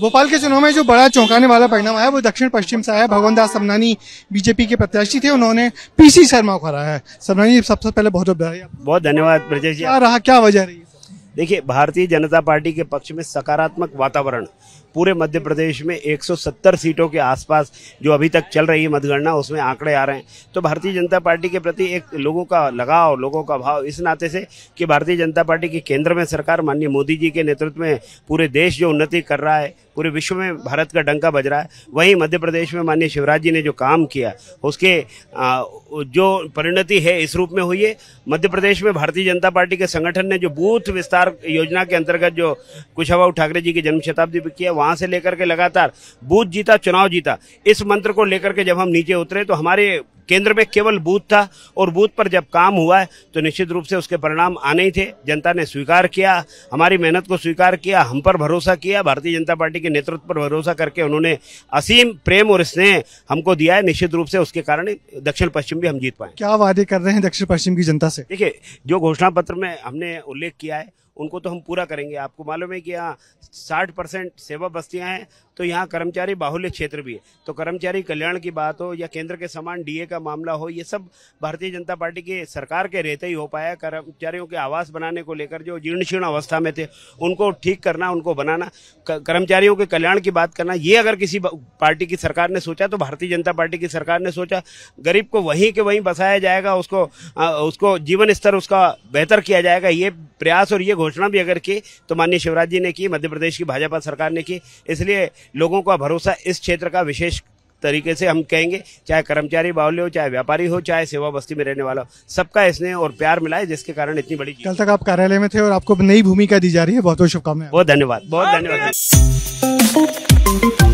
भोपाल के चुनाव में जो बड़ा चौंकाने वाला परिणाम आया वो दक्षिण पश्चिम से आया भगवान दास समनानी बीजेपी के प्रत्याशी थे उन्होंने पीसी शर्मा को हराया है समनानी सबसे पहले बहुत बधाई बहुत धन्यवाद ब्रजेश जी क्या रहा क्या वजह रही देखिए भारतीय जनता पार्टी के पक्ष में सकारात्मक वातावरण पूरे मध्य प्रदेश में 170 सीटों के आसपास जो अभी तक चल रही है मतगणना उसमें आंकड़े आ रहे हैं तो भारतीय जनता पार्टी के प्रति एक लोगों का लगाव लोगों का भाव इस नाते से कि भारतीय जनता पार्टी की केंद्र में सरकार माननीय मोदी जी के नेतृत्व में पूरे देश जो उन्नति कर रहा है पूरे विश्व में भारत का डंका बज रहा है वहीं मध्य प्रदेश में माननीय शिवराज जी ने जो काम किया उसके जो परिणति है इस रूप में हुई है मध्य प्रदेश में भारतीय जनता पार्टी के संगठन ने जो बूथ विस्तार योजना के अंतर्गत जो कुशाभाऊ ठाकरे जी की जन्म शताब्दी पर किया वहां से लेकर के लगातार बूथ जीता चुनाव जीता इस मंत्र को लेकर के जब हम नीचे उतरे तो हमारे केंद्र में केवल बूथ था और बूथ पर जब काम हुआ है तो निश्चित रूप से उसके परिणाम आने ही थे जनता ने स्वीकार किया हमारी मेहनत को स्वीकार किया हम पर भरोसा किया भारतीय जनता पार्टी के नेतृत्व पर भरोसा करके उन्होंने असीम प्रेम और स्नेह हमको दिया है निश्चित रूप से उसके कारण दक्षिण पश्चिम भी हम जीत पाए क्या वादे कर रहे हैं दक्षिण पश्चिम की जनता से देखिए जो घोषणा पत्र में हमने उल्लेख किया है उनको तो हम पूरा करेंगे आपको मालूम है कि यहाँ साठ परसेंट सेवा बस्तियाँ हैं तो यहाँ कर्मचारी बाहुल्य क्षेत्र भी है तो कर्मचारी कल्याण की बात हो या केंद्र के समान डीए का का मामला हो ये सब भारतीय जनता पार्टी के सरकार के रहते ही हो पाया कर्मचारियों के आवास बनाने को लेकर जो जीर्ण शीर्ण अवस्था में थे उनको ठीक करना उनको बनाना कर्मचारियों के कल्याण की बात करना ये अगर किसी पार्टी की सरकार ने सोचा तो भारतीय जनता पार्टी की सरकार ने सोचा गरीब को वहीं के वहीं बसाया जाएगा उसको उसको जीवन स्तर उसका बेहतर किया जाएगा ये प्रयास और ये घोषणा भी अगर की तो माननीय शिवराज जी ने की मध्य प्रदेश की भाजपा सरकार ने की इसलिए लोगों का भरोसा इस क्षेत्र का विशेष तरीके से हम कहेंगे चाहे कर्मचारी बावले हो चाहे व्यापारी हो चाहे सेवा बस्ती में रहने वाला हो सबका स्नेह और प्यार मिला है जिसके कारण इतनी बड़ी कल तक आप कार्यालय में थे और आपको नई भूमिका दी जा रही है बहुत बहुत शुभकामनाएं बहुत धन्यवाद बहुत धन्यवाद